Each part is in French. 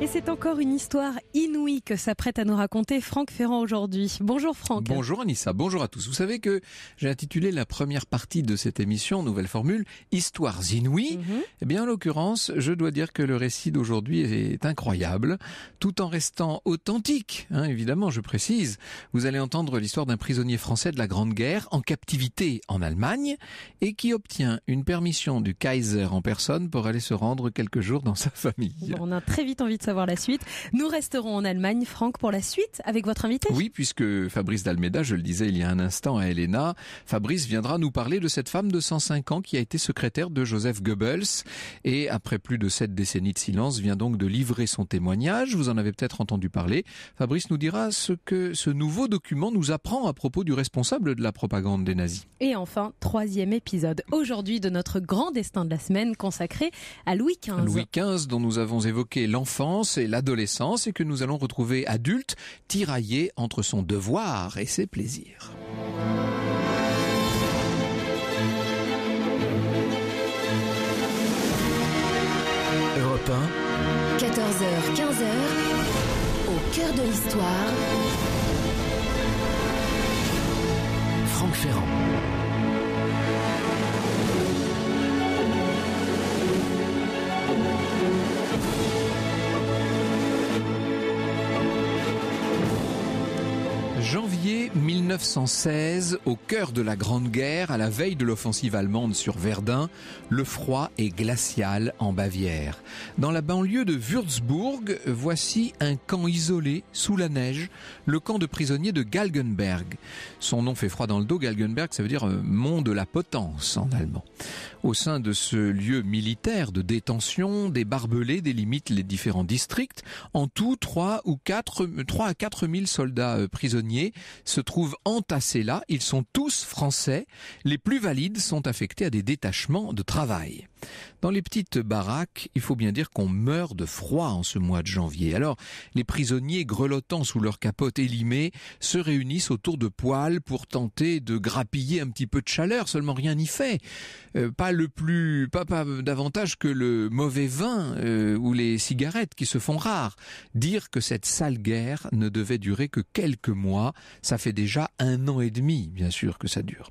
Et c'est encore une histoire inouïe que s'apprête à nous raconter Franck Ferrand aujourd'hui. Bonjour Franck. Bonjour Anissa, bonjour à tous. Vous savez que j'ai intitulé la première partie de cette émission, nouvelle formule, Histoires inouïes. Mhm. Eh bien en l'occurrence, je dois dire que le récit d'aujourd'hui est incroyable, tout en restant authentique, hein, évidemment je précise. Vous allez entendre l'histoire d'un prisonnier français de la Grande Guerre en captivité en Allemagne et qui obtient une permission du Kaiser en personne pour aller se rendre quelques jours dans sa famille. on a très vite envie de savoir la suite. Nous resterons en Allemagne, Franck, pour la suite avec votre invité. Oui, puisque Fabrice Dalmeda, je le disais il y a un instant à Elena, Fabrice viendra nous parler de cette femme de 105 ans qui a été secrétaire de Joseph Goebbels et après plus de sept décennies de silence vient donc de livrer son témoignage. Vous en avez peut-être entendu parler. Fabrice nous dira ce que ce nouveau document nous apprend à propos du responsable de la propagande des nazis. Et enfin, troisième épisode aujourd'hui de notre grand destin de la semaine consacré à Louis XV. Louis XV dont nous avons évoqué l'enfant et l'adolescence et que nous allons retrouver adulte tiraillé entre son devoir et ses plaisirs. Europe 1. 14h, 15h, au cœur de l'histoire. Franck Ferrand. 1916, au cœur de la Grande Guerre, à la veille de l'offensive allemande sur Verdun, le froid est glacial en Bavière. Dans la banlieue de Würzburg, voici un camp isolé sous la neige, le camp de prisonniers de Galgenberg. Son nom fait froid dans le dos, Galgenberg, ça veut dire euh, mont de la potence en allemand. Au sein de ce lieu militaire de détention, des barbelés délimitent les différents districts. En tout, trois ou 3 euh, à 4 000 soldats euh, prisonniers se trouvent entassés là. Ils sont tous français. Les plus valides sont affectés à des détachements de travail. Dans les petites baraques, il faut bien dire qu'on meurt de froid en ce mois de janvier. Alors, les prisonniers grelottant sous leurs capotes élimées, se réunissent autour de poêles pour tenter de grappiller un petit peu de chaleur, seulement rien n'y fait. Euh, pas le plus, pas, pas davantage que le mauvais vin euh, ou les cigarettes qui se font rares. Dire que cette sale guerre ne devait durer que quelques mois, ça fait déjà un an et demi, bien sûr, que ça dure.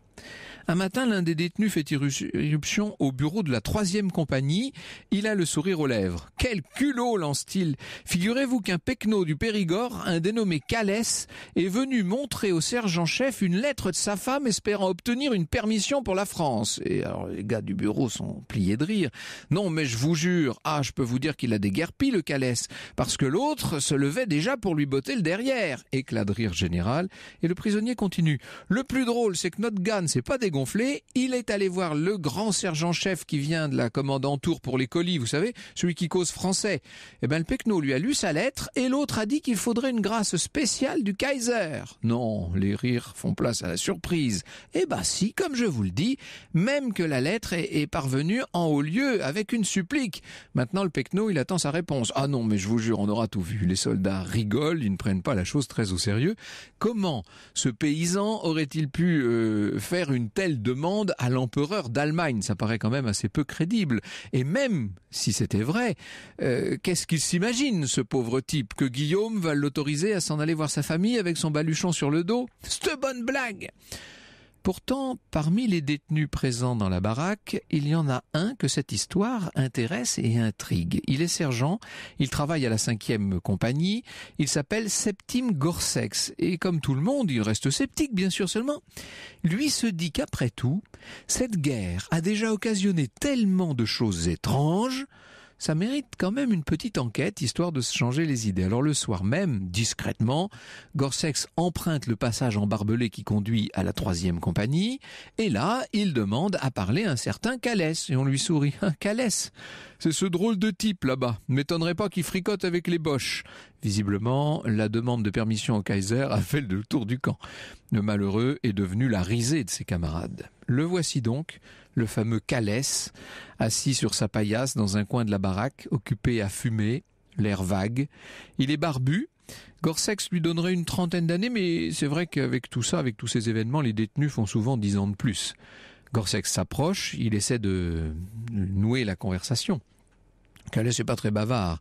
Un matin, l'un des détenus fait irruption au bureau de la troisième compagnie. Il a le sourire aux lèvres. Quel culot lance-t-il Figurez-vous qu'un pecno du Périgord, un dénommé Calès, est venu montrer au sergent-chef une lettre de sa femme espérant obtenir une permission pour la France. Et alors les gars du bureau sont pliés de rire. Non mais je vous jure, ah je peux vous dire qu'il a déguerpi le Calès, parce que l'autre se levait déjà pour lui botter le derrière. Éclat de rire général. Et le prisonnier continue. Le plus drôle, c'est que notre gars c'est pas des gonflé. Il est allé voir le grand sergent-chef qui vient de la commande en tour pour les colis, vous savez, celui qui cause français. Eh ben, le Pecno lui a lu sa lettre et l'autre a dit qu'il faudrait une grâce spéciale du Kaiser. Non, les rires font place à la surprise. Eh ben, si, comme je vous le dis, même que la lettre est, parvenue en haut lieu avec une supplique. Maintenant, le Pecno, il attend sa réponse. Ah non, mais je vous jure, on aura tout vu. Les soldats rigolent, ils ne prennent pas la chose très au sérieux. Comment ce paysan aurait-il pu euh, faire une telle elle demande à l'empereur d'Allemagne. Ça paraît quand même assez peu crédible. Et même si c'était vrai, euh, qu'est-ce qu'il s'imagine, ce pauvre type, que Guillaume va l'autoriser à s'en aller voir sa famille avec son baluchon sur le dos une bonne blague Pourtant, parmi les détenus présents dans la baraque, il y en a un que cette histoire intéresse et intrigue. Il est sergent, il travaille à la cinquième compagnie, il s'appelle Septime Gorsex, et comme tout le monde, il reste sceptique, bien sûr seulement. Lui se dit qu'après tout, cette guerre a déjà occasionné tellement de choses étranges ça mérite quand même une petite enquête, histoire de se changer les idées. Alors le soir même, discrètement, Gorsex emprunte le passage en barbelé qui conduit à la troisième compagnie, et là, il demande à parler à un certain Calès, et on lui sourit. Hein, Calès C'est ce drôle de type là-bas, m'étonnerait pas qu'il fricote avec les boches. Visiblement, la demande de permission au Kaiser a fait le tour du camp. Le malheureux est devenu la risée de ses camarades. Le voici donc, le fameux Calès, assis sur sa paillasse dans un coin de la baraque, occupé à fumer, l'air vague. Il est barbu. Gorsex lui donnerait une trentaine d'années, mais c'est vrai qu'avec tout ça, avec tous ces événements, les détenus font souvent dix ans de plus. Gorsex s'approche, il essaie de nouer la conversation. Calais, c'est pas très bavard.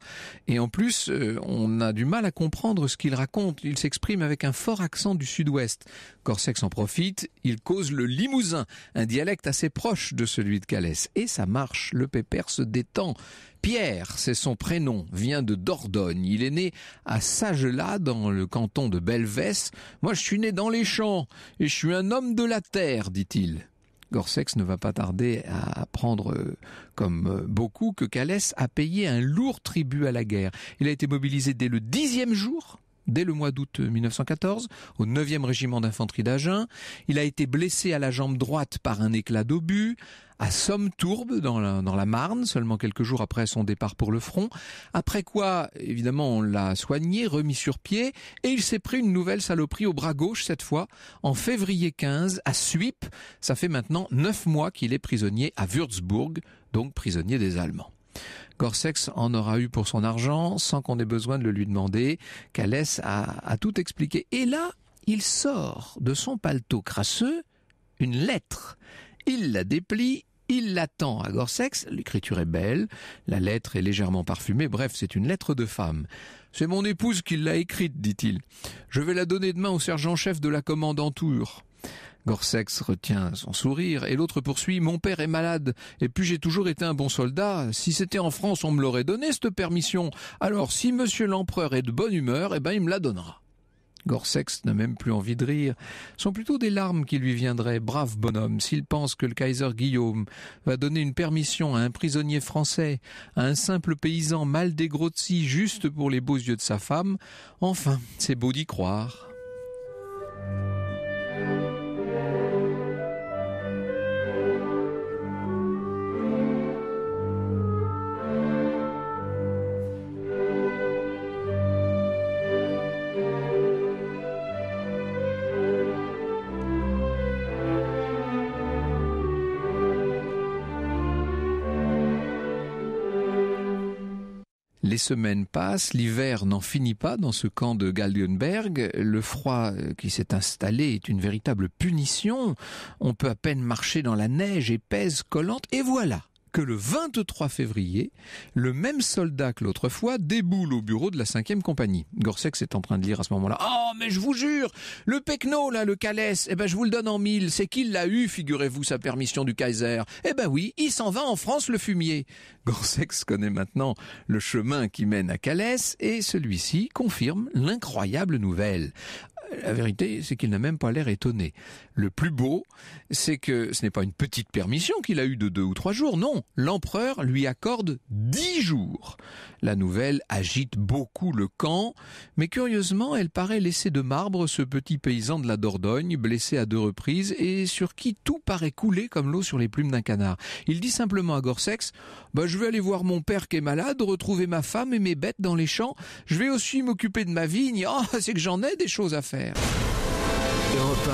Et en plus, euh, on a du mal à comprendre ce qu'il raconte. Il s'exprime avec un fort accent du sud-ouest. Corsex en profite, il cause le limousin, un dialecte assez proche de celui de Calais. Et ça marche, le pépère se détend. Pierre, c'est son prénom, vient de Dordogne. Il est né à Sagelas, dans le canton de Belvès. Moi, je suis né dans les champs, et je suis un homme de la terre, dit-il. Gorsex ne va pas tarder à apprendre, euh, comme euh, beaucoup, que Calès a payé un lourd tribut à la guerre. Il a été mobilisé dès le dixième jour dès le mois d'août 1914 au 9e régiment d'infanterie d'Agen. Il a été blessé à la jambe droite par un éclat d'obus à Somme-Tourbe dans la, Marne, seulement quelques jours après son départ pour le front. Après quoi, évidemment, on l'a soigné, remis sur pied, et il s'est pris une nouvelle saloperie au bras gauche cette fois, en février 15 à Suippes. Ça fait maintenant neuf mois qu'il est prisonnier à Würzburg, donc prisonnier des Allemands. Gorsex en aura eu pour son argent sans qu'on ait besoin de le lui demander. Calès a, tout expliqué. Et là, il sort de son paletot crasseux une lettre. Il la déplie il l'attend à Gorsex, l'écriture est belle, la lettre est légèrement parfumée, bref, c'est une lettre de femme. C'est mon épouse qui l'a écrite, dit-il. Je vais la donner demain au sergent-chef de la commande Gorsex retient son sourire et l'autre poursuit Mon père est malade, et puis j'ai toujours été un bon soldat. Si c'était en France, on me l'aurait donné, cette permission. Alors, si monsieur l'empereur est de bonne humeur, eh bien, il me la donnera. Gorsex n'a même plus envie de rire. Ce sont plutôt des larmes qui lui viendraient. Brave bonhomme, s'il pense que le Kaiser Guillaume va donner une permission à un prisonnier français, à un simple paysan mal dégrossi juste pour les beaux yeux de sa femme, enfin, c'est beau d'y croire. Les semaines passent, l'hiver n'en finit pas dans ce camp de Galgenberg. Le froid euh, qui s'est installé est une véritable punition. On peut à peine marcher dans la neige épaisse, collante, et voilà que le 23 février, le même soldat que l'autre fois déboule au bureau de la 5e compagnie. Gorsex est en train de lire à ce moment-là Oh, mais je vous jure Le Pecno, là, le Calès, eh ben je vous le donne en mille, c'est qu'il l'a eu, figurez-vous, sa permission du Kaiser Eh ben oui, il s'en va en France le fumier Gorsex connaît maintenant le chemin qui mène à Calès et celui-ci confirme l'incroyable nouvelle. La vérité, c'est qu'il n'a même pas l'air étonné. Le plus beau, c'est que ce n'est pas une petite permission qu'il a eue de deux ou trois jours, non. L'empereur lui accorde dix jours. La nouvelle agite beaucoup le camp, mais curieusement, elle paraît laisser de marbre ce petit paysan de la Dordogne, blessé à deux reprises et sur qui tout paraît couler comme l'eau sur les plumes d'un canard. Il dit simplement à Gorsex, bah, je vais aller voir mon père qui est malade, retrouver ma femme et mes bêtes dans les champs, je vais aussi m'occuper de ma vigne, oh, c'est que j'en ai des choses à faire. Europe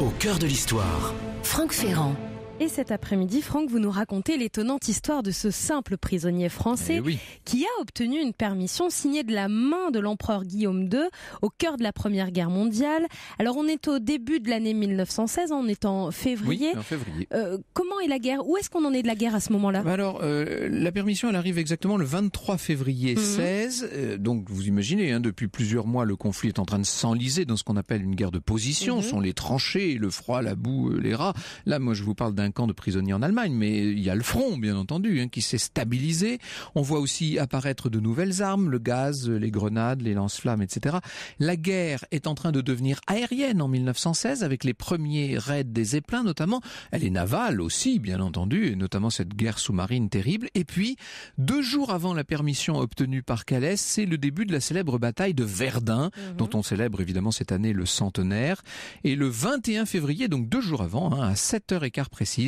1, au cœur de l'histoire. Franck Ferrand. Et cet après-midi, Franck, vous nous racontez l'étonnante histoire de ce simple prisonnier français eh qui a obtenu une permission signée de la main de l'empereur Guillaume II au cœur de la Première Guerre mondiale. Alors on est au début de l'année 1916, on est en février. en février. Euh, comment est la guerre Où est-ce qu'on en est de la guerre à ce moment-là bah Alors euh, la permission, elle arrive exactement le 23 février 16. Mhm. Euh, donc vous imaginez, hein, depuis plusieurs mois, le conflit est en train de s'enliser dans ce qu'on appelle une guerre de position. Mhm. Ce sont les tranchées, le froid, la boue, les rats. Là, moi, je vous parle d'un de prisonniers en Allemagne, mais il y a le front, bien entendu, hein, qui s'est stabilisé. On voit aussi apparaître de nouvelles armes, le gaz, les grenades, les lance-flammes, etc. La guerre est en train de devenir aérienne en 1916, avec les premiers raids des Zeppelins notamment. Elle est navale aussi, bien entendu, et notamment cette guerre sous-marine terrible. Et puis, deux jours avant la permission obtenue par Calais, c'est le début de la célèbre bataille de Verdun, mhm. dont on célèbre évidemment cette année le centenaire. Et le 21 février, donc deux jours avant, hein, à 7h15 précis,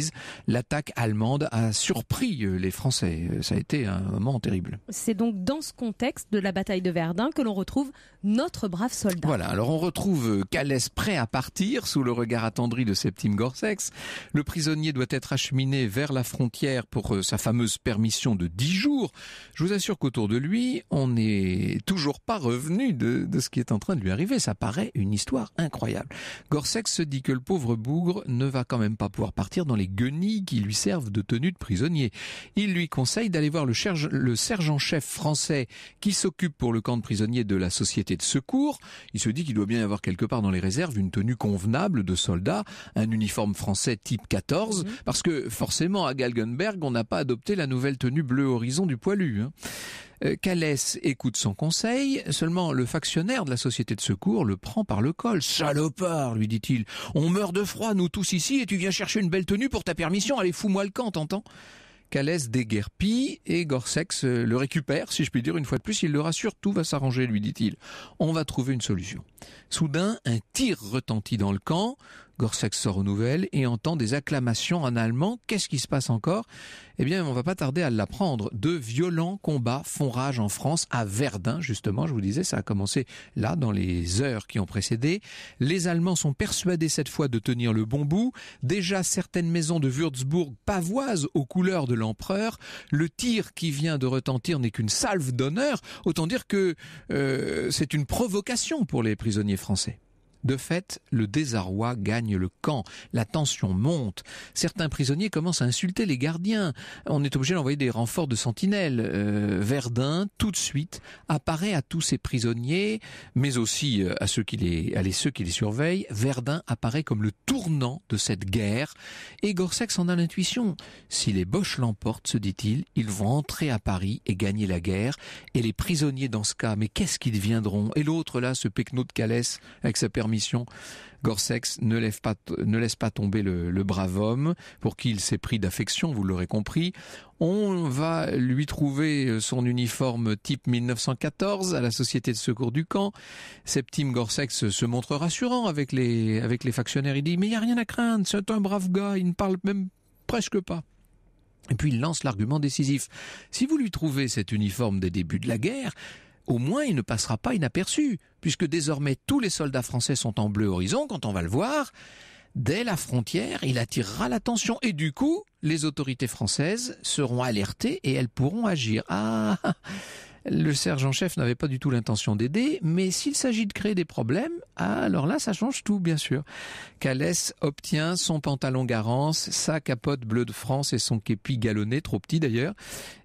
l'attaque allemande a surpris euh, les Français. Euh, ça a été un moment terrible. C'est donc dans ce contexte de la bataille de Verdun que l'on retrouve notre brave soldat. Voilà, alors on retrouve euh, Calès prêt à partir sous le regard attendri de Septime Gorsex. Le prisonnier doit être acheminé vers la frontière pour sa fameuse permission de 10 jours. Je vous assure qu'autour de lui, on n'est toujours pas revenu de, ce qui est en train de lui arriver. Ça paraît une histoire incroyable. Gorsex se dit que le pauvre bougre ne va quand même pas pouvoir partir dans les les guenilles qui lui servent de tenue de prisonnier. Il lui conseille d'aller voir le, sergent-chef français qui s'occupe pour le camp de prisonniers de la société de secours. Il se dit qu'il doit bien y avoir quelque part dans les réserves une tenue convenable de soldat, un uniforme français type 14, mhm. parce que forcément à Galgenberg, on n'a pas adopté la nouvelle tenue bleu horizon du poilu. Hein. Euh, Calès écoute son conseil, seulement le factionnaire de la société de secours le prend par le col. Salopard, lui dit-il, on meurt de froid, nous tous ici, et tu viens chercher une belle tenue pour ta permission, allez fous-moi le camp, t'entends Calès déguerpit et Gorsex euh, le récupère, si je puis dire une fois de plus, il le rassure, tout va s'arranger, lui dit-il. On va trouver une solution. Soudain, un tir retentit dans le camp, sort aux nouvelles et entend des acclamations en allemand. Qu'est-ce qui se passe encore Eh bien, on va pas tarder à l'apprendre. De violents combats font rage en France, à Verdun, justement. Je vous disais, ça a commencé là, dans les heures qui ont précédé. Les Allemands sont persuadés cette fois de tenir le bon bout. Déjà, certaines maisons de Würzburg pavoisent aux couleurs de l'empereur. Le tir qui vient de retentir n'est qu'une salve d'honneur. Autant dire que euh, c'est une provocation pour les prisonniers français. De fait, le désarroi gagne le camp, la tension monte, certains prisonniers commencent à insulter les gardiens, on est obligé d'envoyer des renforts de sentinelles. Euh, Verdun, tout de suite, apparaît à tous ces prisonniers, mais aussi euh, à ceux qui les, surveillent, Verdun apparaît comme le tournant de cette guerre, et Gorsex en a l'intuition. Si les Boches l'emportent, se dit-il, ils vont entrer à Paris et gagner la guerre, et les prisonniers dans ce cas, mais qu'est-ce qu'ils deviendront Et l'autre là, ce Pecno de Calais, avec sa permission mission. Gorsex ne, laisse pas tomber le, brave homme, pour qui il s'est pris d'affection, vous l'aurez compris. On va lui trouver euh, son uniforme type 1914 à la Société de secours du camp. Septime Gorsex se montre rassurant avec les, avec les factionnaires. Il dit, mais il n'y a rien à craindre, c'est un brave gars, il ne parle même presque pas. Et puis il lance l'argument décisif. Si vous lui trouvez cet uniforme des débuts de la guerre, au moins il ne passera pas inaperçu, puisque désormais tous les soldats français sont en bleu horizon quand on va le voir. Dès la frontière, il attirera l'attention et du coup, les autorités françaises seront alertées et elles pourront agir. Ah, ah, ah le sergent chef n'avait pas du tout l'intention d'aider, mais s'il s'agit de créer des problèmes, alors là, ça change tout, bien sûr. Calès obtient son pantalon Garance, sa capote bleue de France et son képi galonné, trop petit d'ailleurs.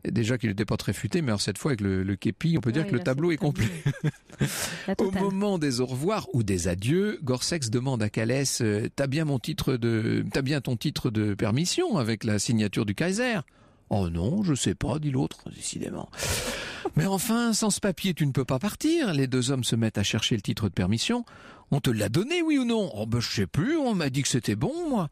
Déjà qu'il n'était pas très futé, mais cette fois avec le, képi, on peut dire que le tableau est complet. Au moment des au revoir ou des adieux, Gorsex demande à Calès, euh, t'as bien mon titre de, t'as bien ton titre de permission avec la signature du Kaiser? Oh non, je sais pas, dit l'autre, décidément. Mais enfin, sans ce papier, tu ne peux pas partir. Les deux hommes se mettent à chercher le titre de permission. On te l'a donné, oui ou non Oh ben je sais plus, on m'a dit que c'était bon, moi.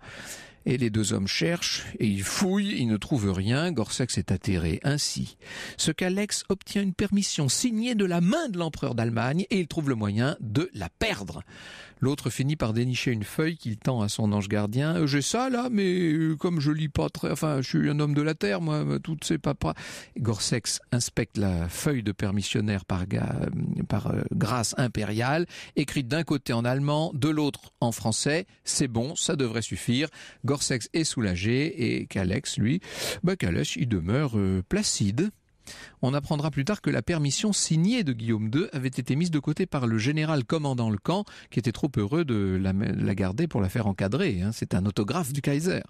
Et les deux hommes cherchent, et ils fouillent, ils ne trouvent rien, Gorsex est atterré. Ainsi, ce qu'Alex obtient une permission signée de la main de l'empereur d'Allemagne, et il trouve le moyen de la perdre. L'autre finit par dénicher une feuille qu'il tend à son ange gardien. Euh, j'ai ça là, mais euh, comme je lis pas très, enfin, je suis un homme de la terre, moi, euh, toutes ces papas. Gorsex inspecte la feuille de permissionnaire par, par grâce impériale, écrite d'un côté en allemand, de l'autre en français. C'est bon, ça devrait suffire. Gorsex est soulagé et Calex, lui, bah, il demeure placide. On apprendra plus tard que la permission signée de Guillaume II avait été mise de côté par le général commandant le camp, qui était trop heureux de la, garder pour la faire encadrer. Hein. C'est un autographe du Kaiser.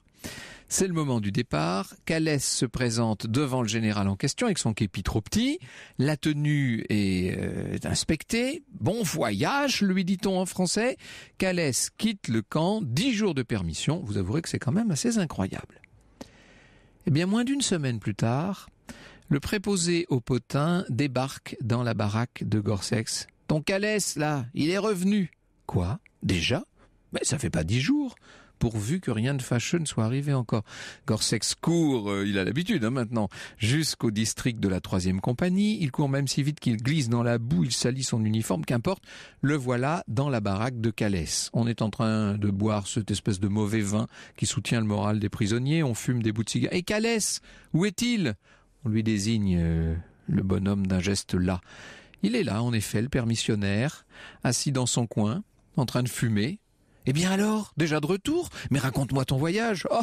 C'est le moment du départ. Calès se présente devant le général en question avec son képi trop petit. La tenue euh, est, inspectée. Bon voyage, lui dit-on en français. Calès quitte le camp. Dix jours de permission. Vous avouerez que c'est quand même assez incroyable. Eh bien, moins d'une semaine plus tard, le préposé au potin débarque dans la baraque de Gorsex. Ton Calès, là, il est revenu. Quoi Déjà Mais ça fait pas dix jours pourvu que rien de fâcheux ne soit arrivé encore. Gorsex court, euh, il a l'habitude hein, maintenant, jusqu'au district de la troisième compagnie. Il court même si vite qu'il glisse dans la boue, il salit son uniforme, qu'importe. Le voilà dans la baraque de Calès. On est en train de boire cette espèce de mauvais vin qui soutient le moral des prisonniers. On fume des bouts de cigares. Et Calès, où est-il on lui désigne euh, le bonhomme d'un geste là. Il est là, en effet, le permissionnaire, assis dans son coin, en train de fumer. Eh bien alors, déjà de retour Mais raconte-moi ton voyage. Oh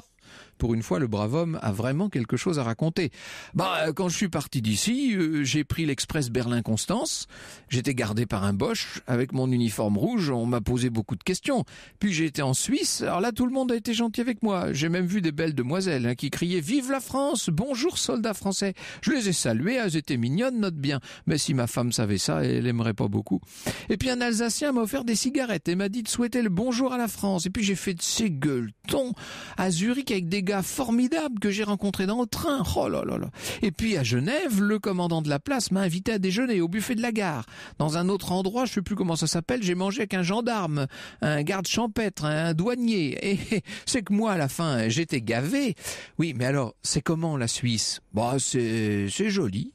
pour une fois, le brave homme a vraiment quelque chose à raconter. Bah, euh, quand je suis parti d'ici, euh, j'ai pris l'express Berlin-Constance. J'étais gardé par un Boche. Avec mon uniforme rouge, on m'a posé beaucoup de questions. Puis j'ai été en Suisse. Alors là, tout le monde a été gentil avec moi. J'ai même vu des belles demoiselles hein, qui criaient Vive la France! Bonjour, soldats français! Je les ai saluées. Elles étaient mignonnes, note bien. Mais si ma femme savait ça, elle aimerait pas beaucoup. Et puis un Alsacien m'a offert des cigarettes et m'a dit de souhaiter le bonjour à la France. Et puis j'ai fait de ces gueuletons à Zurich avec des gars formidables que j'ai rencontrés dans le train. Oh là là là. Et puis à Genève, le commandant de la place m'a invité à déjeuner au buffet de la gare. Dans un autre endroit, je sais plus comment ça s'appelle, j'ai mangé avec un gendarme, un garde champêtre, un douanier. Et c'est que moi, à la fin, j'étais gavé. Oui, mais alors, c'est comment la Suisse Bah, c'est c'est joli.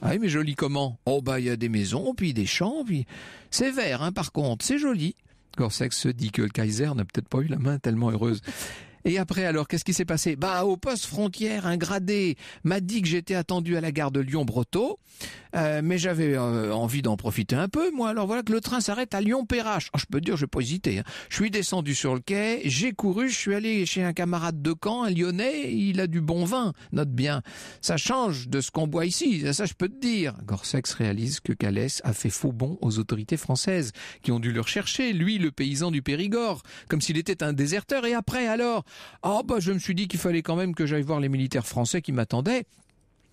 Ah oui, mais joli comment Oh bah il y a des maisons, puis des champs, puis c'est vert. Hein, par contre, c'est joli. Corsex se dit que le Kaiser n'a peut-être pas eu la main tellement heureuse. Et après alors, qu'est-ce qui s'est passé Bah au poste frontière, un gradé m'a dit que j'étais attendu à la gare de Lyon-Brotteau, euh, mais j'avais euh, envie d'en profiter un peu. Moi alors voilà que le train s'arrête à Lyon-Perrache. Ah, je peux dire, je peux pas hésiter. Hein. Je suis descendu sur le quai, j'ai couru, je suis allé chez un camarade de camp, un Lyonnais. Il a du bon vin, note bien. Ça change de ce qu'on boit ici. Ça, je peux te dire. Gorsex réalise que Calès a fait faux bon aux autorités françaises, qui ont dû le rechercher. Lui, le paysan du Périgord, comme s'il était un déserteur. Et après alors ah bah je me suis dit qu'il fallait quand même que j'aille voir les militaires français qui m'attendaient.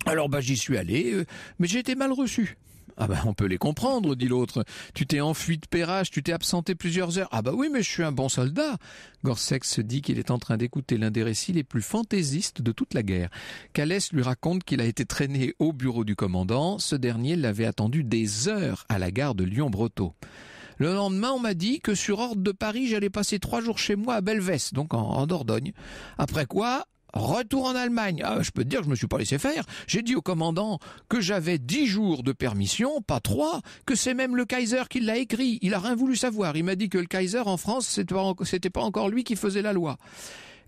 Alors bah j'y suis allé, euh, mais j'ai été mal reçu. Ah bah on peut les comprendre, dit l'autre. Tu t'es enfui de Pérage, tu t'es absenté plusieurs heures. Ah bah oui, mais je suis un bon soldat. Gorsex se dit qu'il est en train d'écouter l'un des récits les plus fantaisistes de toute la guerre. Calès lui raconte qu'il a été traîné au bureau du commandant. Ce dernier l'avait attendu des heures à la gare de lyon le lendemain, on m'a dit que sur ordre de Paris, j'allais passer trois jours chez moi à Belvès, donc en, Dordogne. Après quoi, Retour en Allemagne. Ah, je peux te dire que je me suis pas laissé faire. J'ai dit au commandant que j'avais dix jours de permission, pas trois, que c'est même le Kaiser qui l'a écrit. Il a rien voulu savoir. Il m'a dit que le Kaiser en France, c'était pas encore lui qui faisait la loi.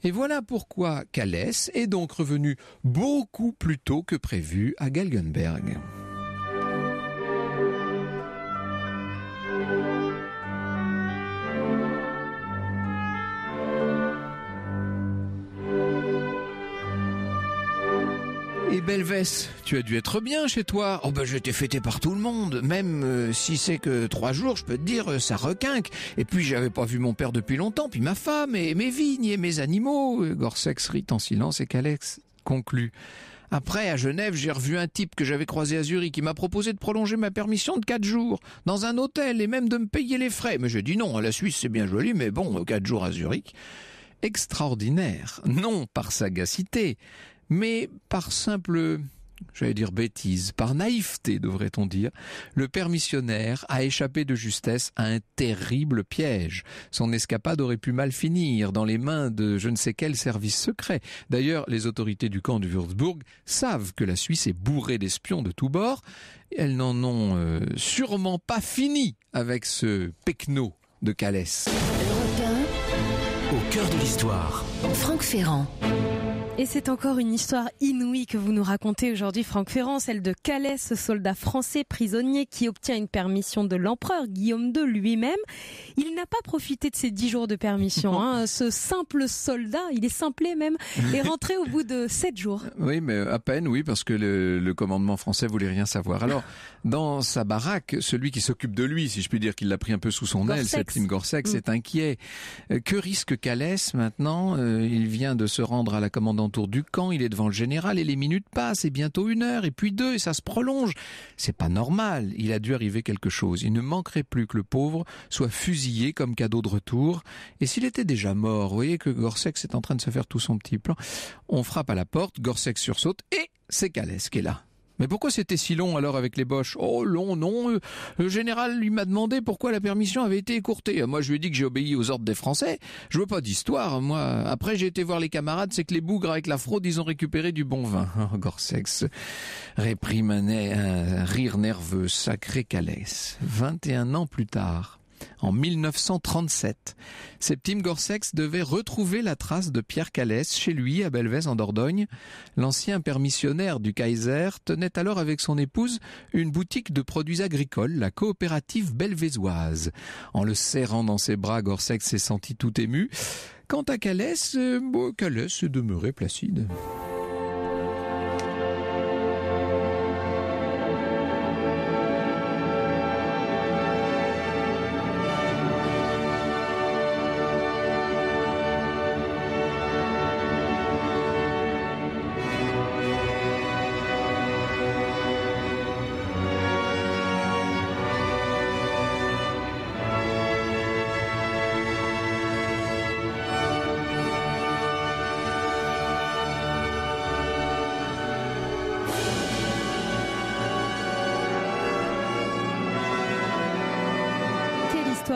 Et voilà pourquoi Calais est donc revenu beaucoup plus tôt que prévu à Galgenberg. Et Belvès, tu as dû être bien chez toi. Oh ben j'étais fêté par tout le monde, même euh, si c'est que trois jours, je peux te dire, euh, ça requinque. Et puis j'avais pas vu mon père depuis longtemps, puis ma femme, et mes vignes, et mes animaux. Euh, Gorsex rit en silence et Calex conclut. Après, à Genève, j'ai revu un type que j'avais croisé à Zurich qui m'a proposé de prolonger ma permission de quatre jours, dans un hôtel, et même de me payer les frais. Mais j'ai dit non, à la Suisse c'est bien joli, mais bon, quatre jours à Zurich extraordinaire, non par sagacité, mais par simple j'allais dire bêtise, par naïveté devrait-on dire, le permissionnaire a échappé de justesse à un terrible piège. Son escapade aurait pu mal finir dans les mains de je ne sais quel service secret. D'ailleurs, les autorités du camp du Würzburg savent que la Suisse est bourrée d'espions de tous bords. Elles n'en ont euh, sûrement pas fini avec ce pecno de Calais. Au cœur de l'histoire. Franck Ferrand. Et c'est encore une histoire inouïe que vous nous racontez aujourd'hui, Franck Ferrand, celle de Calais, ce soldat français prisonnier qui obtient une permission de l'empereur Guillaume II lui-même. Il n'a pas profité de ses dix jours de permission. Hein. Ce simple soldat, il est simplé même, est rentré au bout de sept jours. Oui, mais à peine, oui, parce que le, commandement français voulait rien savoir. Alors, dans sa baraque, celui qui s'occupe de lui, si je puis dire qu'il l'a pris un peu sous son aile, Septime Gorsex, s'est mm. est inquiet. Euh, que risque Calais maintenant euh, Il vient de se rendre à la commandante Autour du camp, il est devant le général et les minutes passent et bientôt une heure et puis deux et ça se prolonge. C'est pas normal. Il a dû arriver quelque chose. Il ne manquerait plus que le pauvre soit fusillé comme cadeau de retour. Et s'il était déjà mort, vous voyez que Gorsex est en train de se faire tout son petit plan. On frappe à la porte, Gorsex sursaute et c'est Calès qui est là. Mais pourquoi c'était si long alors avec les Boches Oh long, non. Euh, le général lui m'a demandé pourquoi la permission avait été écourtée. Moi, je lui ai dit que j'ai obéi aux ordres des Français. Je veux pas d'histoire, moi. Après, j'ai été voir les camarades, c'est que les bougres avec la fraude, ils ont récupéré du bon vin. Oh, Gorsex réprime un, rire nerveux, sacré Calès. 21 ans plus tard en 1937. Septime Gorsex devait retrouver la trace de Pierre Calès chez lui à Belvez en Dordogne. L'ancien permissionnaire du Kaiser tenait alors avec son épouse une boutique de produits agricoles, la coopérative belvézoise. En le serrant dans ses bras, Gorsex s'est senti tout ému. Quant à Calès, euh, Calès est placide.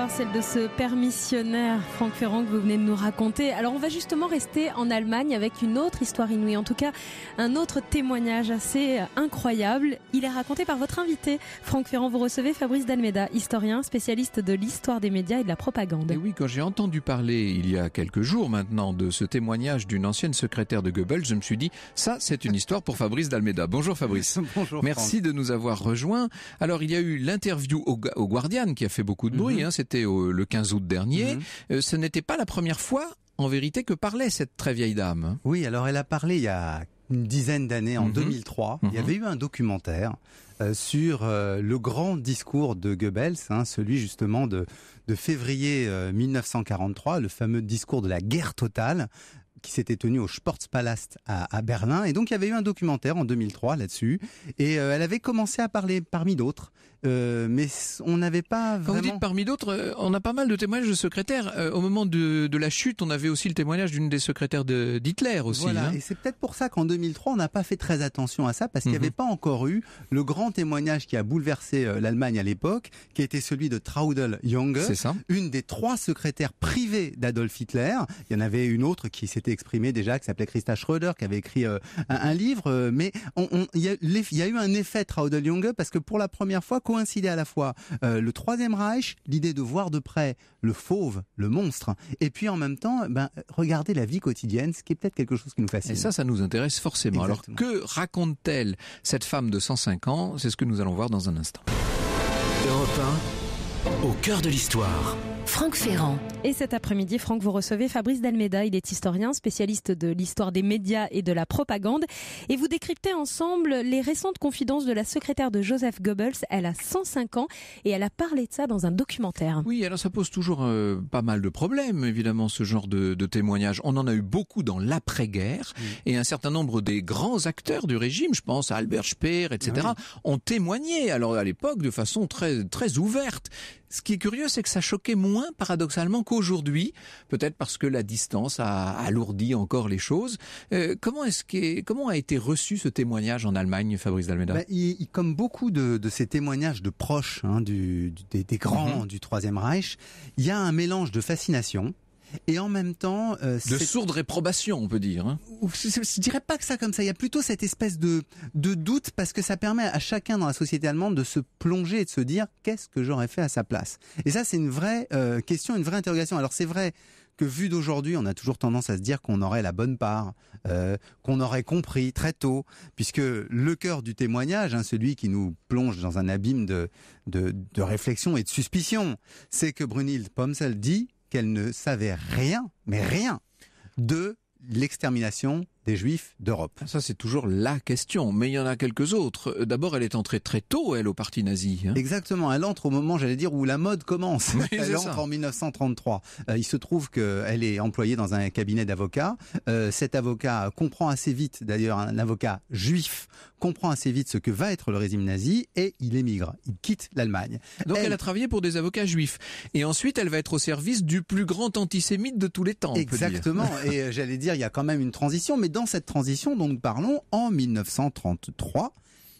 celle de ce permissionnaire Franck Ferrand que vous venez de nous raconter. Alors on va justement rester en Allemagne avec une autre histoire inouïe, en tout cas un autre témoignage assez euh, incroyable. Il est raconté par votre invité. Franck Ferrand, vous recevez Fabrice Dalmeda, historien, spécialiste de l'histoire des médias et de la propagande. Et oui, quand j'ai entendu parler il y a quelques jours maintenant de ce témoignage d'une ancienne secrétaire de Goebbels, je me suis dit, ça c'est une histoire pour Fabrice Dalmeda. Bonjour Fabrice. Bonjour. Merci de nous avoir rejoints. Alors il y a eu l'interview au, Guardian qui a fait beaucoup de bruit. Mhm. Hein le 15 août dernier, mhm. euh, ce n'était pas la première fois, en vérité, que parlait cette très vieille dame. Oui, alors elle a parlé il y a une dizaine d'années, en 2003, mhm. il y mhm. avait eu un documentaire euh, sur euh, le grand discours de Goebbels, hein, celui justement de, février 1943, le fameux discours de la guerre totale qui s'était tenu au Sportspalast à, à, Berlin. Et donc il y avait eu un documentaire en 2003 là-dessus, et elle avait commencé à parler parmi d'autres euh, mais on n'avait pas vraiment... Quand vous dites parmi d'autres, euh, on a pas mal de témoignages de secrétaires. Euh, au moment de, de la chute, on avait aussi le témoignage d'une des secrétaires d'Hitler aussi. Voilà, hein. et c'est peut-être pour ça qu'en 2003, on n'a pas fait très attention à ça, parce qu'il n'y mhm. avait pas encore eu le grand témoignage qui a bouleversé l'Allemagne à l'époque, qui était celui de Traudel ça. une des trois secrétaires privées d'Adolf Hitler. Il y en avait une autre qui s'était exprimée déjà, qui s'appelait Christa Schröder, qui avait écrit un, livre, mais il on, y, a, eu un effet Traudel Jung parce que pour la première fois, coïncider à la fois euh, le Troisième Reich, l'idée de voir de près le fauve, le monstre, et puis en même temps, ben, regarder la vie quotidienne, ce qui est peut-être quelque chose qui nous fascine. Et ça, ça nous intéresse forcément. Alors que raconte-t-elle cette femme de 105 ans C'est ce que nous allons voir dans un instant. au cœur de l'histoire. Franck Ferrand. Et cet après-midi, Franck, vous recevez Fabrice Dalmeda. Il est historien, spécialiste de l'histoire des médias et de la propagande. Et vous décryptez ensemble les récentes confidences de la secrétaire de Joseph Goebbels. Elle a 105 ans et elle a parlé de ça dans un documentaire. Oui, alors ça pose toujours euh, pas mal de problèmes, évidemment, ce genre de, témoignages. On en a eu beaucoup dans l'après-guerre et un certain nombre des grands acteurs du régime, je pense à Albert Speer, etc., ah ont témoigné, alors à l'époque, de façon très, très ouverte. Ce qui est curieux, c'est que ça choquait moins paradoxalement qu'aujourd'hui, peut-être parce que la distance a alourdi encore les choses. Euh, comment est-ce que comment a été reçu ce témoignage en Allemagne, Fabrice Dalmeda ben, Comme beaucoup de, ces témoignages de proches hein, des, grands mhm. du Troisième Reich, il y a un mélange de fascination et en même temps, euh, de sourde réprobation, on peut dire. Hein. Je, ne dirais pas que ça comme ça. Il y a plutôt cette espèce de de doute parce que ça permet à chacun dans la société allemande de se plonger et de se dire qu'est-ce que j'aurais fait à sa place. Et ça, c'est une vraie euh, question, une vraie interrogation. Alors c'est vrai que vu d'aujourd'hui, on a toujours tendance à se dire qu'on aurait la bonne part, euh, qu'on aurait compris très tôt, puisque le cœur du témoignage, hein, celui qui nous plonge dans un abîme de, de, de réflexion et de suspicion, c'est que Brunhilde Pomsel dit qu'elle ne savait rien, mais rien, de l'extermination des Juifs d'Europe Ça, c'est toujours la question, mais il y en a quelques autres. Euh, d'abord, elle est entrée très tôt, elle, au parti nazi. Hein. Exactement, elle entre au moment, j'allais dire, où la mode commence. elle entre en 1933. Euh, il se trouve qu'elle est employée dans un cabinet d'avocats. Euh, cet avocat comprend assez vite, d'ailleurs, un avocat juif comprend assez vite ce que va être le régime nazi et il émigre, il quitte l'Allemagne. Donc elle... a travaillé pour des avocats juifs. Et ensuite, elle va être au service du plus grand antisémite de tous les temps. Exactement, et j'allais dire, il y a quand même une transition, mais dans cette transition dont nous parlons, en 1933,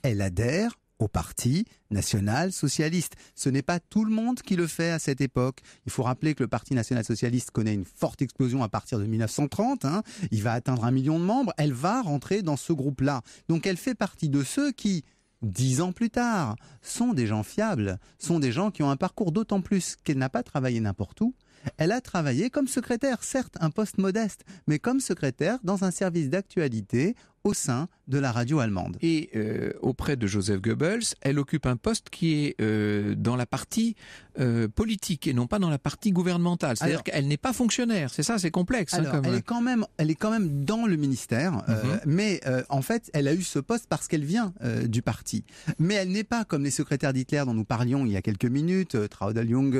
elle adhère au Parti national socialiste. Ce n'est pas tout le monde qui le fait à cette époque. Il faut rappeler que le Parti national socialiste connaît une forte explosion à partir de 1930. Hein. Il va atteindre un million de membres. Elle va rentrer dans ce groupe-là. Donc elle fait partie de ceux qui, dix ans plus tard, sont des gens fiables, sont des gens qui ont un parcours d'autant plus qu'elle n'a pas travaillé n'importe où. Elle a travaillé comme secrétaire, certes un poste modeste, mais comme secrétaire dans un service d'actualité au sein de la radio allemande. Et euh, auprès de Joseph Goebbels, elle occupe un poste qui est euh, dans la partie euh, politique et non pas dans la partie gouvernementale. C'est-à-dire qu'elle n'est pas fonctionnaire. C'est ça, c'est complexe. Hein, elle est quand même, elle est quand même dans le ministère, mhm. mais en fait, elle a eu ce poste parce qu'elle vient du parti. Mais elle n'est pas comme les secrétaires d'Hitler dont nous parlions il y a quelques minutes, Traudel Junge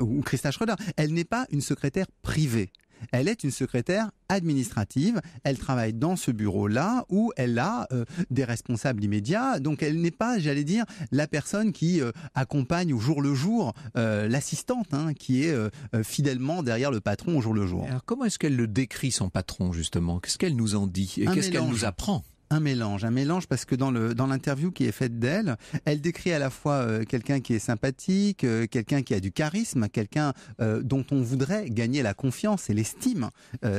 ou Christa Schröder. Elle n'est pas une secrétaire privée. Elle est une secrétaire administrative. Elle travaille dans ce bureau-là où elle a euh, des responsables immédiats. Donc elle n'est pas, j'allais dire, la personne qui euh, accompagne au jour le jour euh, l'assistante, hein, qui est fidèlement derrière le patron au jour le jour. Alors comment est-ce qu'elle le décrit son patron justement Qu'est-ce qu'elle nous en dit et qu'est-ce qu'elle nous apprend un mélange, un mélange parce que dans l'interview qui est faite d'elle, elle décrit à la fois euh, quelqu'un qui est sympathique, euh, quelqu'un qui a du charisme, quelqu'un euh, dont on voudrait gagner la confiance et l'estime.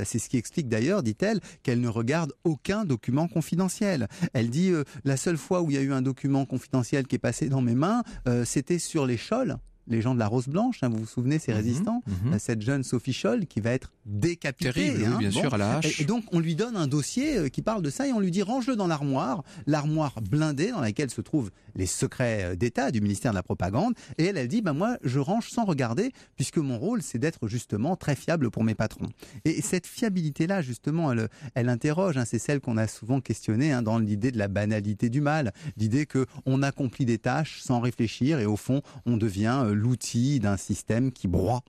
C'est ce qui explique d'ailleurs, dit-elle, qu'elle ne regarde aucun document confidentiel. Elle dit la seule fois où il y a eu un document confidentiel qui est passé dans mes mains, c'était sur les chôles les gens de la Rose Blanche, hein, vous vous souvenez, ces mhm, résistants, mhm. euh, cette jeune Sophie Scholl qui va être décapitée. Terrible, hein, bien sûr, à Et donc on lui donne un dossier euh, qui parle de ça et on lui dit range-le dans l'armoire, l'armoire blindée dans laquelle se trouvent les secrets euh, d'État du ministère de la Propagande. Et elle, elle dit, ben moi je range sans regarder puisque mon rôle c'est d'être justement très fiable pour mes patrons. Et cette fiabilité-là, justement, elle, elle interroge, hein, c'est celle qu'on a souvent questionnée dans l'idée de la banalité du mal, l'idée que on accomplit des tâches sans réfléchir et au fond on devient l'outil d'un système qui broie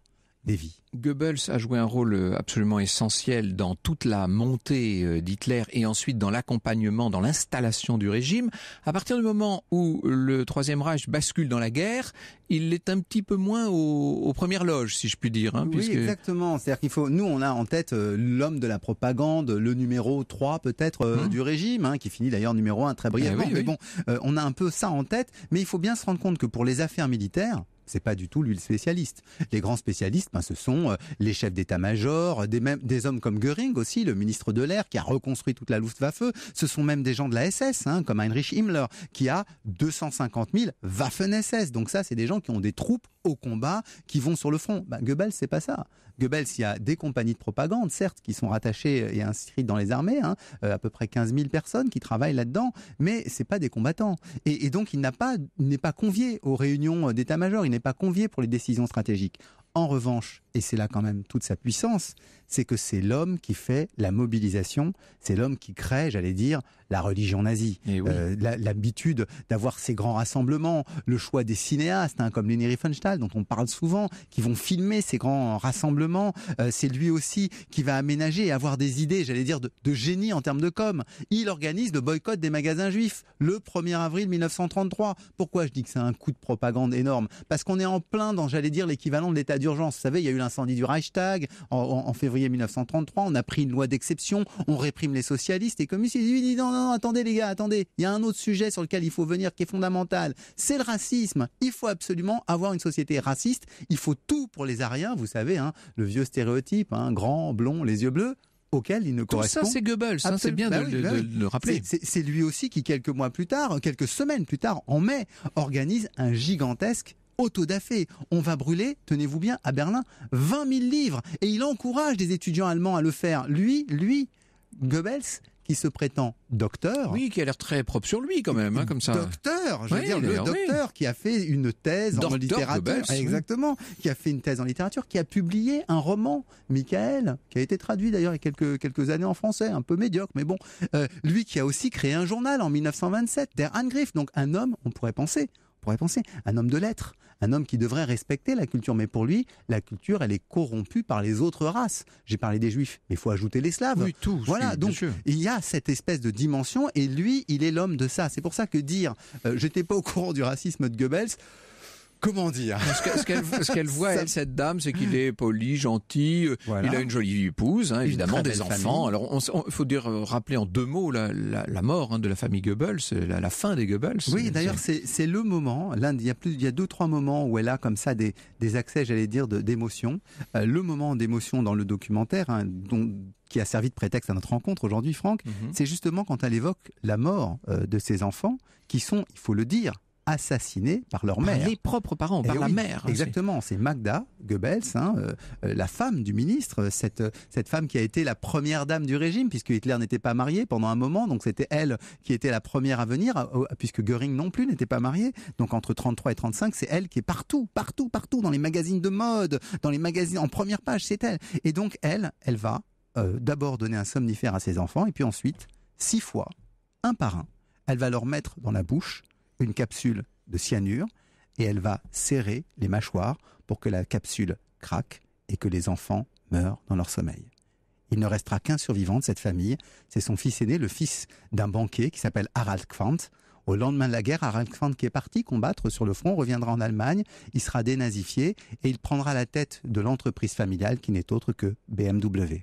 des vies. Goebbels a joué un rôle euh, absolument essentiel dans toute la montée euh, d'Hitler et ensuite dans l'accompagnement, dans l'installation du régime. À partir du moment où le Troisième Reich bascule dans la guerre, il est un petit peu moins aux, premières loges, si je puis dire. Hein, oui, exactement. C'est-à-dire qu'il faut, nous, on a en tête euh, l'homme de la propagande, le numéro 3 peut-être hum. du régime, hein, qui finit d'ailleurs numéro 1 très eh brièvement. mais bon, on a un peu ça en tête, mais il faut bien se rendre compte que pour les affaires militaires, c'est pas du tout lui le spécialiste. Les grands spécialistes, ben, ce sont euh, les chefs d'état-major, euh, des, hommes comme Göring aussi, le ministre de l'air qui a reconstruit toute la Luftwaffe. Ce sont même des gens de la SS, hein, comme Heinrich Himmler, qui a 250 000 Waffen-SS. Donc ça, c'est des gens qui ont des troupes au combat, qui vont sur le front. Goebbels, bah, Goebbels, c'est pas ça. Goebbels, il y a des compagnies de propagande, certes, qui sont rattachées et inscrites dans les armées, hein, euh, à peu près 15 000 personnes qui travaillent là-dedans, mais c'est pas des combattants. Et, donc, il n'a pas, n'est pas convié aux réunions euh, d'état-major, il n'est pas convié pour les décisions stratégiques. En revanche, et c'est là quand même toute sa puissance, c'est que c'est l'homme qui fait la mobilisation, c'est l'homme qui crée, j'allais dire, la religion nazie, eh euh, l'habitude d'avoir ces grands rassemblements, le choix des cinéastes, hein, comme Leni Riefenstahl, dont on parle souvent, qui vont filmer ces grands rassemblements, euh, c'est lui aussi qui va aménager et avoir des idées, j'allais dire, de, génie en termes de com. Il organise le boycott des magasins juifs le 1er avril 1933. Pourquoi je dis que c'est un coup de propagande énorme Parce qu'on est en plein dans, j'allais dire, l'équivalent de l'état vous savez, il y a eu l'incendie du Reichstag en, février 1933. On a pris une loi d'exception. On réprime les socialistes. Et comme il dit non, non, non, attendez les gars, attendez. Il y a un autre sujet sur lequel il faut venir qui est fondamental. C'est le racisme. Il faut absolument avoir une société raciste. Il faut tout pour les Ariens. Vous savez, hein. le vieux stéréotype, hein, grand, blond, les yeux bleus auquel il ne Tout correspond. ça, c'est Goebbels, ça hein. c'est bien de, le rappeler. C'est lui aussi qui, quelques mois plus tard, quelques semaines plus tard, en mai, organise un gigantesque autodafé. On va brûler, tenez-vous bien, à Berlin, 20 000 livres. Et il encourage des étudiants allemands à le faire. Lui, lui, Goebbels, qui se prétend docteur. Oui, qui a l'air très propre sur lui quand même, hein, comme ça. Docteur, je veux dire le docteur qui a fait une thèse en littérature, exactement, qui a fait une thèse en littérature, qui a publié un roman, Michael, qui a été traduit d'ailleurs il y a quelques années en français, un peu médiocre, mais bon, euh, lui qui a aussi créé un journal en 1927, Der Angriff, donc un homme, on pourrait penser, pourrait penser, un homme de lettres, un homme qui devrait respecter la culture. Mais pour lui, la culture, elle est corrompue par les autres races. J'ai parlé des juifs, mais il faut ajouter les slaves. Voilà, donc il y a cette espèce de dimension et lui, il est l'homme de ça. C'est pour ça que dire euh, j'étais pas au courant du racisme de Goebbels, comment dire Ce qu'elle voit, cette dame, c'est qu'il est poli, gentil, euh, il a une jolie épouse, hein, évidemment, des enfants. Alors, on, faut dire, euh, rappeler en deux mots la, mort hein, de la famille Goebbels, la, fin des Goebbels. Oui, d'ailleurs, c'est le moment. il y a plus, il a deux trois moments où elle a comme ça des, accès, j'allais dire, d'émotion. Euh, le moment d'émotion dans le documentaire, hein, qui a servi de prétexte à notre rencontre aujourd'hui, Franck, mhm. c'est justement quand elle évoque la mort de ses enfants, qui sont, il faut le dire, assassinés par leur mère. Les propres parents, par eh la mère. Hein, exactement, c'est Magda Goebbels, hein, euh, euh, la femme du ministre, euh, cette, cette femme qui a été la première dame du régime, puisque Hitler n'était pas marié pendant un moment, donc c'était elle qui était la première à venir, puisque Göring non plus n'était pas marié. Donc entre 33 et 35, c'est elle qui est partout, partout, partout, dans les magazines de mode, dans les magazines, en première page, c'est elle. Et donc elle, elle va d'abord donner un somnifère à ses enfants, et puis ensuite, six fois, un par un, elle va leur mettre dans la bouche une capsule de cyanure et elle va serrer les mâchoires pour que la capsule craque et que les enfants meurent dans leur sommeil. Il ne restera qu'un survivant de cette famille, c'est son fils aîné, le fils d'un banquier qui s'appelle Harald Kvant. Au lendemain de la guerre, Harald Kvant qui est parti combattre sur le front reviendra en Allemagne, il sera dénazifié et il prendra la tête de l'entreprise familiale qui n'est autre que BMW.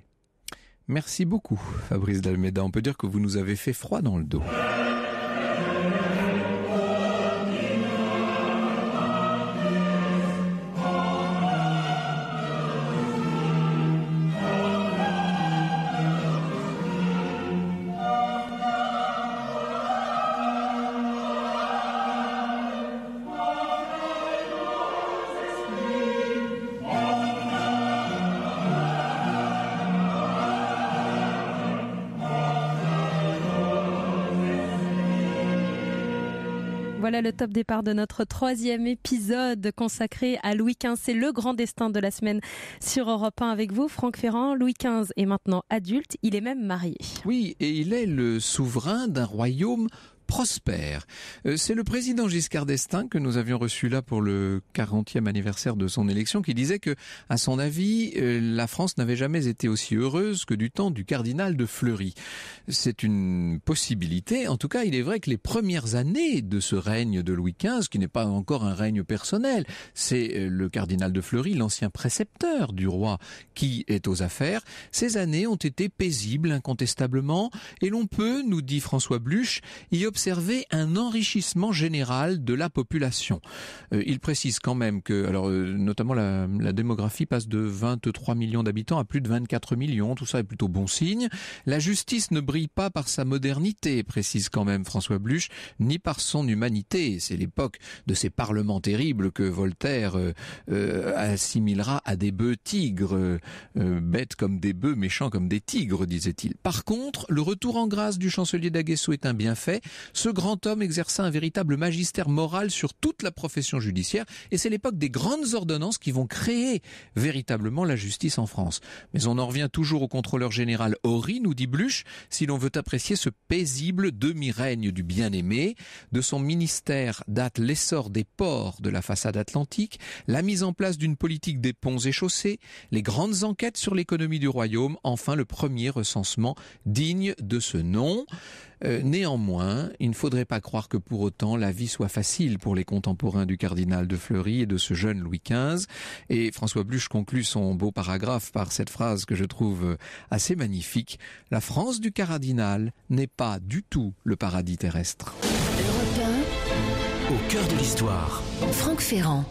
Merci beaucoup, Fabrice Dalmeida. On peut dire que vous nous avez fait froid dans le dos. Voilà le top départ de notre troisième épisode consacré à Louis XV. C'est le grand destin de la semaine sur Europe 1 avec vous, Franck Ferrand. Louis XV est maintenant adulte, il est même marié. Oui, et il est le souverain d'un royaume prospère. Euh, c'est le président Giscard d'Estaing que nous avions reçu là pour le 40e anniversaire de son élection qui disait que, à son avis, euh, la France n'avait jamais été aussi heureuse que du temps du cardinal de Fleury. C'est une possibilité. En tout cas, il est vrai que les premières années de ce règne de Louis XV, qui n'est pas encore un règne personnel, c'est euh, le cardinal de Fleury, l'ancien précepteur du roi, qui est aux affaires. Ces années ont été paisibles incontestablement et l'on peut, nous dit François Bluche, y observer un enrichissement général de la population. Euh, il précise quand même que, alors euh, notamment la, démographie passe de 23 millions d'habitants à plus de 24 millions, tout ça est plutôt bon signe. La justice ne brille pas par sa modernité, précise quand même François Bluch, ni par son humanité. C'est l'époque de ces parlements terribles que Voltaire euh, assimilera à des bœufs tigres, bêtes comme des bœufs, méchants comme des tigres, disait-il. Par contre, le retour en grâce du chancelier d'Aguesseau est un bienfait. Ce grand homme exerça un véritable magistère moral sur toute la profession judiciaire et c'est l'époque des grandes ordonnances qui vont créer véritablement la justice en France. Mais on en revient toujours au contrôleur général Horry, nous dit Bluch, si l'on veut apprécier ce paisible demi-règne du bien-aimé. De son ministère date l'essor des ports de la façade atlantique, la mise en place d'une politique des ponts et chaussées, les grandes enquêtes sur l'économie du royaume, enfin le premier recensement digne de ce nom. Euh, néanmoins, il ne faudrait pas croire que pour autant la vie soit facile pour les contemporains du cardinal de Fleury et de ce jeune Louis XV. Et François Bluche conclut son beau paragraphe par cette phrase que je trouve assez magnifique. La France du cardinal n'est pas du tout le paradis terrestre. Au cœur de l'histoire. Franck Ferrand.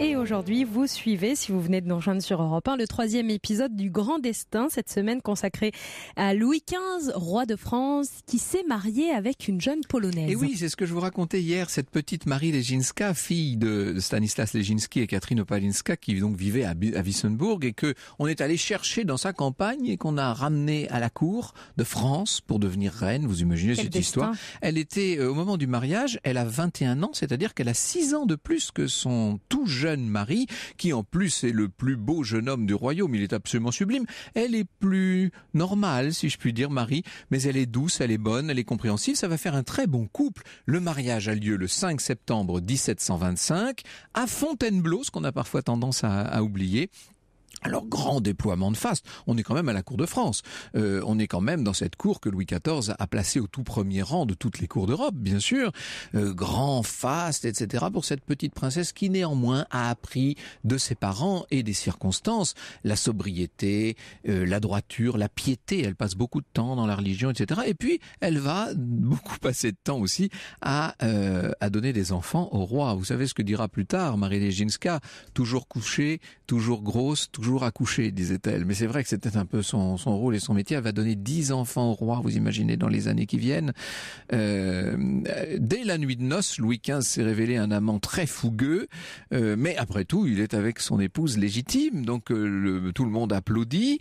Et aujourd'hui, vous suivez, si vous venez de nous rejoindre sur Europe 1, le troisième épisode du Grand Destin, cette semaine consacrée à Louis XV, roi de France, qui s'est marié avec une jeune Polonaise. Et oui, c'est ce que je vous racontais hier, cette petite Marie Leginska, fille de Stanislas Leginski et Catherine Opalinska, qui donc vivait à, Wissenburg, et que on est allé chercher dans sa campagne et qu'on a ramené à la cour de France pour devenir reine. Vous imaginez cette histoire Elle était, euh, au moment du mariage, elle a 21 ans, c'est-à-dire qu'elle a 6 ans de plus que son tout jeune jeune Marie, qui en plus est le plus beau jeune homme du royaume, il est absolument sublime. Elle est plus normale, si je puis dire, Marie, mais elle est douce, elle est bonne, elle est compréhensive, ça va faire un très bon couple. Le mariage a lieu le 5 septembre 1725 à Fontainebleau, ce qu'on a parfois tendance à oublier alors, grand déploiement de faste, on est quand même à la cour de France. Euh, on est quand même dans cette cour que Louis XIV a placée au tout premier rang de toutes les cours d'Europe, bien sûr. Euh, grand faste, etc. pour cette petite princesse qui néanmoins a appris de ses parents et des circonstances la sobriété, euh, la droiture, la piété. Elle passe beaucoup de temps dans la religion, etc. Et puis, elle va beaucoup passer de temps aussi à, donner des enfants au roi. Vous savez ce que dira plus tard Marie Jinska toujours couchée, toujours grosse, toujours à disait-elle. Mais c'est vrai que c'était un peu son, rôle et son métier. Elle va donner dix enfants au roi, vous imaginez, dans les années qui viennent. Euh, dès la nuit de noces, Louis XV s'est révélé un amant très fougueux, euh, mais après tout, il est avec son épouse légitime, donc euh, tout le monde applaudit.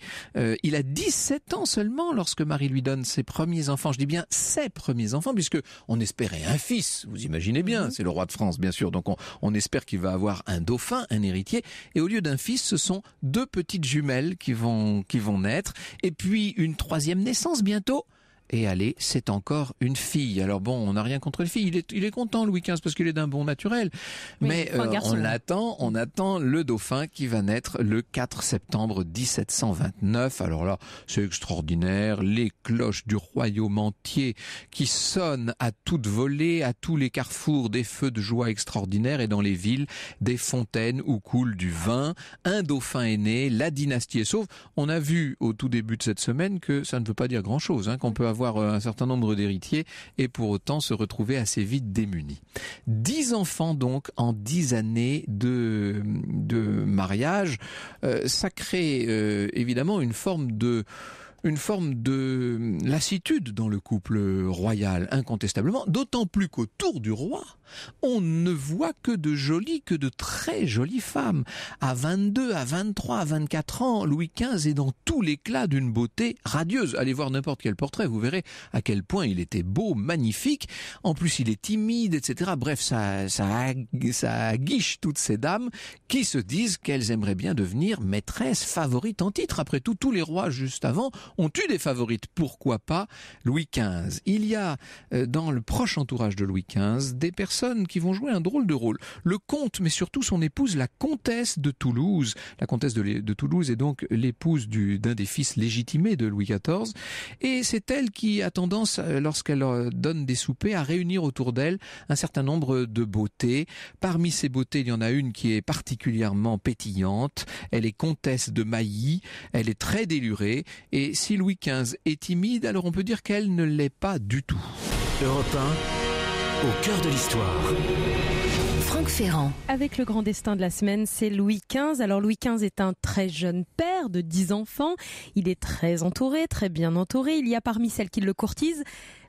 il a 17 ans seulement lorsque Marie lui donne ses premiers enfants. Je dis bien ses premiers enfants, puisque on espérait un fils, vous imaginez bien. Mhm. C'est le roi de France, bien sûr, donc on espère qu'il va avoir un dauphin, un héritier. Et au lieu d'un fils, ce sont deux petites jumelles vont, qui vont naître. Et puis une troisième naissance bientôt et allez, c'est encore une fille. Alors bon, on n'a rien contre les fille. Il est, il est content Louis XV parce qu'il est d'un bon naturel. Mais euh, on attend, on attend le dauphin qui va naître le 4 septembre 1729. Alors là, c'est extraordinaire. Les cloches du royaume entier qui sonnent à toute volée, à tous les carrefours, des feux de joie extraordinaires et dans les villes, des fontaines où coule du vin. Un dauphin est né, la dynastie est sauve. On a vu au tout début de cette semaine que ça ne veut pas dire grand chose, hein, qu'on peut avoir avoir euh, un certain nombre d'héritiers et pour autant se retrouver assez vite démunis. Dix enfants donc en dix années de, de mariage, euh, ça crée euh, évidemment une forme de une forme de lassitude dans le couple royal, incontestablement, d'autant plus qu'autour du roi, on ne voit que de jolies, que de très jolies femmes. À 22, à 23, à 24 ans, Louis XV est dans tout l'éclat d'une beauté radieuse. Allez voir n'importe quel portrait, vous verrez à quel point il était beau, magnifique. En plus, il est timide, etc. Bref, ça, ça, ça aguiche toutes ces dames qui se disent qu'elles aimeraient bien devenir maîtresses favorites en titre. Après tout, tous les rois juste avant ont eu des favorites. Pourquoi pas Louis XV Il y a euh, dans le proche entourage de Louis XV des personnes qui vont jouer un drôle de rôle. Le comte, mais surtout son épouse, la comtesse de Toulouse. La comtesse de, Toulouse est donc l'épouse d'un des fils légitimés de Louis XIV. Et c'est elle qui a tendance, euh, lorsqu'elle euh, donne des soupers, à réunir autour d'elle un certain nombre de beautés. Parmi ces beautés, il y en a une qui est particulièrement pétillante. Elle est comtesse de Mailly. Elle est très délurée. Et si Louis XV est timide, alors on peut dire qu'elle ne l'est pas du tout au cœur de l'histoire. Franck Ferrand. Avec le grand destin de la semaine, c'est Louis XV. Alors Louis XV est un très jeune père de 10 enfants. Il est très entouré, très bien entouré. Il y a parmi celles qui le courtisent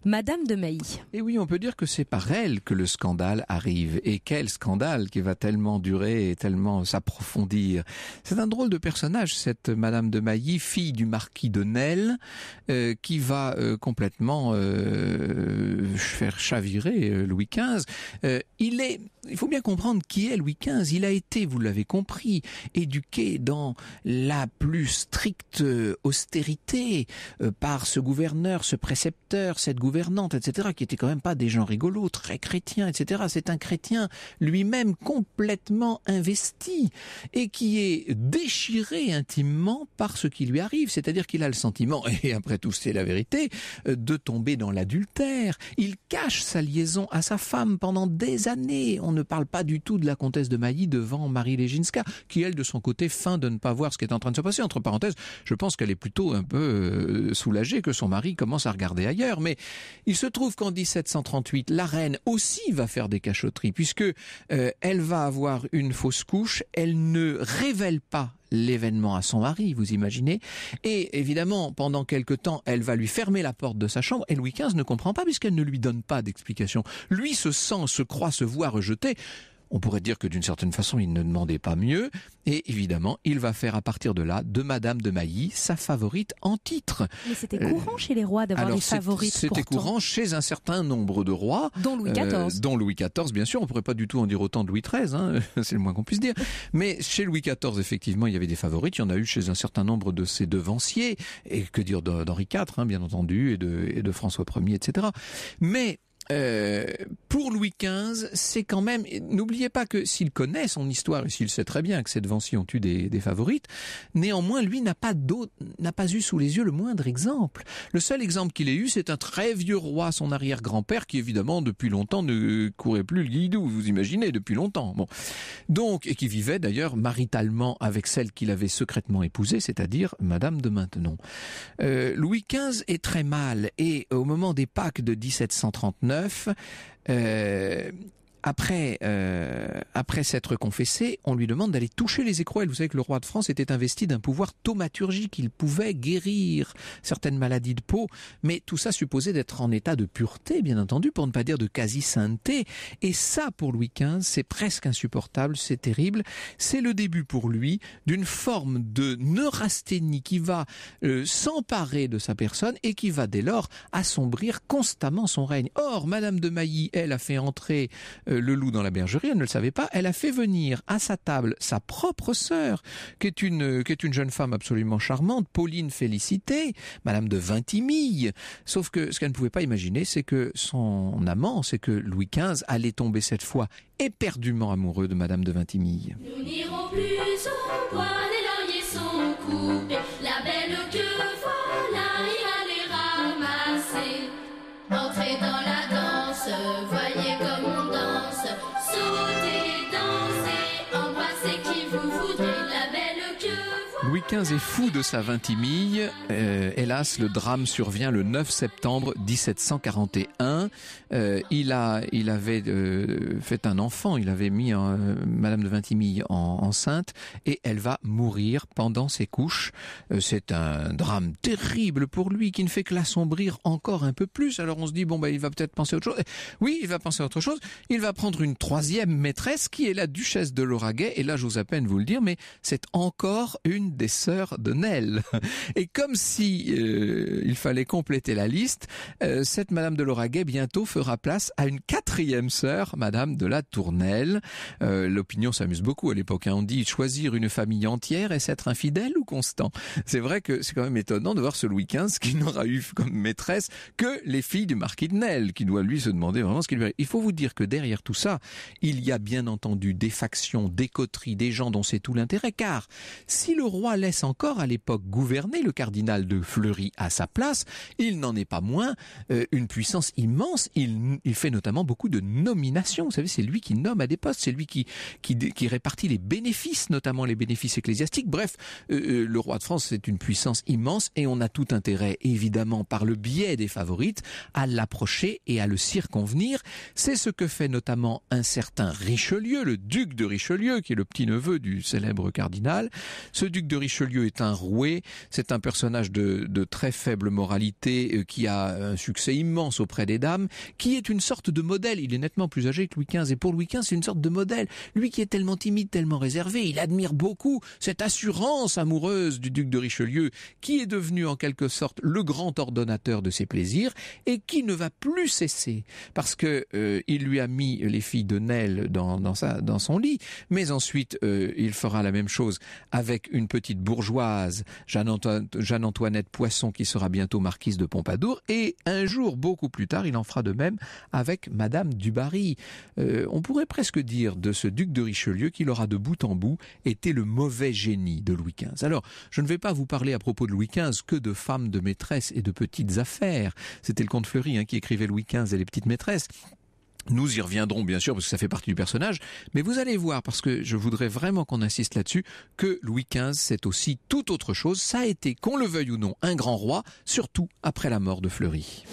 Madame de Mailly. Et eh oui, on peut dire que c'est par elle que le scandale arrive. Et quel scandale qui va tellement durer et tellement s'approfondir. C'est un drôle de personnage, cette Madame de Mailly, fille du marquis de Nel, euh, qui va euh, complètement euh, faire chavirer Louis XV. il est, il faut bien comprendre qui est Louis XV. Il a été, vous l'avez compris, éduqué dans la plus stricte austérité par ce gouverneur, ce précepteur, cette etc., qui étaient quand même pas des gens rigolos, très chrétiens, etc. C'est un chrétien lui-même complètement investi et qui est déchiré intimement par ce qui lui arrive. C'est-à-dire qu'il a le sentiment, et après tout c'est la vérité, euh, de tomber dans l'adultère. Il cache sa liaison à sa femme pendant des années. On ne parle pas du tout de la comtesse de Mailly devant Marie Leginska, qui elle de son côté feint de ne pas voir ce qui est en train de se passer. Entre parenthèses, je pense qu'elle est plutôt un peu euh, soulagée que son mari commence à regarder ailleurs. Mais il se trouve qu'en 1738, la reine aussi va faire des cachotteries, puisque euh, elle va avoir une fausse couche, elle ne révèle pas l'événement à son mari, vous imaginez. Et évidemment, pendant quelque temps, elle va lui fermer la porte de sa chambre et Louis XV ne comprend pas puisqu'elle ne lui donne pas d'explication. Lui se sent, se croit, se voit rejeté. On pourrait dire que d'une certaine façon, il ne demandait pas mieux. Et évidemment, il va faire à partir de là de Madame de Mailly sa favorite en titre. Mais c'était euh, courant chez les rois d'avoir des favorites. C'était courant chez un certain nombre de rois. Dont Louis XIV. Euh, dont Louis XIV, bien sûr. On ne pourrait pas du tout en dire autant de Louis XIII, hein, c'est le moins qu'on puisse dire. Mais chez Louis XIV, effectivement, il y avait des favorites. Il y en a eu chez un certain nombre de ses devanciers. Et que dire d'Henri IV, hein, bien entendu, et de François Ier, etc. Mais euh, pour Louis XV, c'est quand même. N'oubliez pas que s'il connaît son histoire et s'il sait très bien que ces devanciers ont eu des, des favorites, néanmoins, lui n'a pas n'a pas eu sous les yeux le moindre exemple. Le seul exemple qu'il ait eu, c'est un très vieux roi, son arrière-grand-père, qui évidemment depuis longtemps ne courait plus le guidou. Vous imaginez, depuis longtemps. Bon, donc et qui vivait d'ailleurs maritalement avec celle qu'il avait secrètement épousée, c'est-à-dire Madame de Maintenon. Euh, Louis XV est très mal et au moment des Pâques de 1739 1989. Euh, après, euh, après s'être confessé, on lui demande d'aller toucher les écrouelles. Vous savez que le roi de France était investi d'un pouvoir thaumaturgique. Il pouvait guérir certaines maladies de peau, mais tout ça supposait d'être en état de pureté, bien entendu, pour ne pas dire de quasi-sainteté. Et ça, pour Louis XV, c'est presque insupportable, c'est terrible. C'est le début pour lui d'une forme de neurasthénie qui va euh, s'emparer de sa personne et qui va dès lors assombrir constamment son règne. Or, Madame de Mailly, elle, a fait entrer euh, euh, le loup dans la bergerie, elle ne le savait pas, elle a fait venir à sa table sa propre sœur, qui est une, euh, qui est une jeune femme absolument charmante, Pauline Félicité, madame de Vintimille. Sauf que ce qu'elle ne pouvait pas imaginer, c'est que son amant, c'est que Louis XV allait tomber cette fois éperdument amoureux de madame de Vintimille. Nous la belle voilà, ramasser, dans Fuji. Louis XV est fou de sa Vintimille. Euh, hélas, le drame survient le 9 septembre 1741. Euh, il a, il avait euh, fait un enfant. Il avait mis Madame de Vintimille enceinte et elle va mourir pendant ses couches. C'est un drame terrible pour lui qui ne fait que l'assombrir encore un peu plus. Alors on se dit bon bah, il va peut-être penser à autre chose. Oui, il va penser à autre chose. Il va prendre une troisième maîtresse qui est la duchesse de Lauragais. Et là, j'ose à peine vous le dire, mais c'est encore une des sœurs de Nel. Et comme si euh, il fallait compléter la liste, euh, cette Madame de Lauragais bientôt fera place à une quatrième sœur, Madame de la Tournelle. Euh, l'opinion s'amuse beaucoup à l'époque. Hein. On dit choisir une famille entière et s'être infidèle ou constant. C'est vrai que c'est quand même étonnant de voir ce Louis XV qui n'aura eu comme maîtresse que les filles du marquis de Nel, qui doit lui se demander vraiment ce qu'il veut. Il faut vous dire que derrière tout ça, il y a bien entendu des factions, des coteries, des gens dont c'est tout l'intérêt. Car si le roi laisse encore à l'époque gouverner le cardinal de Fleury à sa place, il n'en est pas moins euh, une puissance immense. Il, fait notamment beaucoup de nominations. Vous savez, c'est lui qui nomme à des postes, c'est lui qui, répartit les bénéfices, notamment les bénéfices ecclésiastiques. Bref, euh, euh, le roi de France, c'est une puissance immense et on a tout intérêt, évidemment, par le biais des favorites, à l'approcher et à le circonvenir. C'est ce que fait notamment un certain Richelieu, le duc de Richelieu, qui est le petit-neveu du célèbre cardinal. Ce duc de Richelieu est un roué, c'est un personnage de, très faible moralité euh, qui a un succès immense auprès des dames, qui est une sorte de modèle. Il est nettement plus âgé que Louis XV et pour Louis XV c'est une sorte de modèle. Lui qui est tellement timide, tellement réservé, il admire beaucoup cette assurance amoureuse du duc de Richelieu qui est devenu en quelque sorte le grand ordonnateur de ses plaisirs et qui ne va plus cesser parce que euh, il lui a mis les filles de Nel dans, son lit, mais ensuite euh, il fera la même chose avec une petite petite bourgeoise, Jeanne-Antoinette Poisson, qui sera bientôt marquise de Pompadour, et un jour, beaucoup plus tard, il en fera de même avec Madame du Barry. Euh, on pourrait presque dire de ce duc de Richelieu qu'il aura de bout en bout été le mauvais génie de Louis XV. Alors, je ne vais pas vous parler à propos de Louis XV que de femmes, de maîtresses et de petites affaires. C'était le comte Fleury hein, qui écrivait Louis XV et les petites maîtresses. Nous y reviendrons bien sûr parce que ça fait partie du personnage, mais vous allez voir parce que je voudrais vraiment qu'on insiste là-dessus que Louis XV c'est aussi tout autre chose. Ça a été, qu'on le veuille ou non, un grand roi, surtout après la mort de Fleury.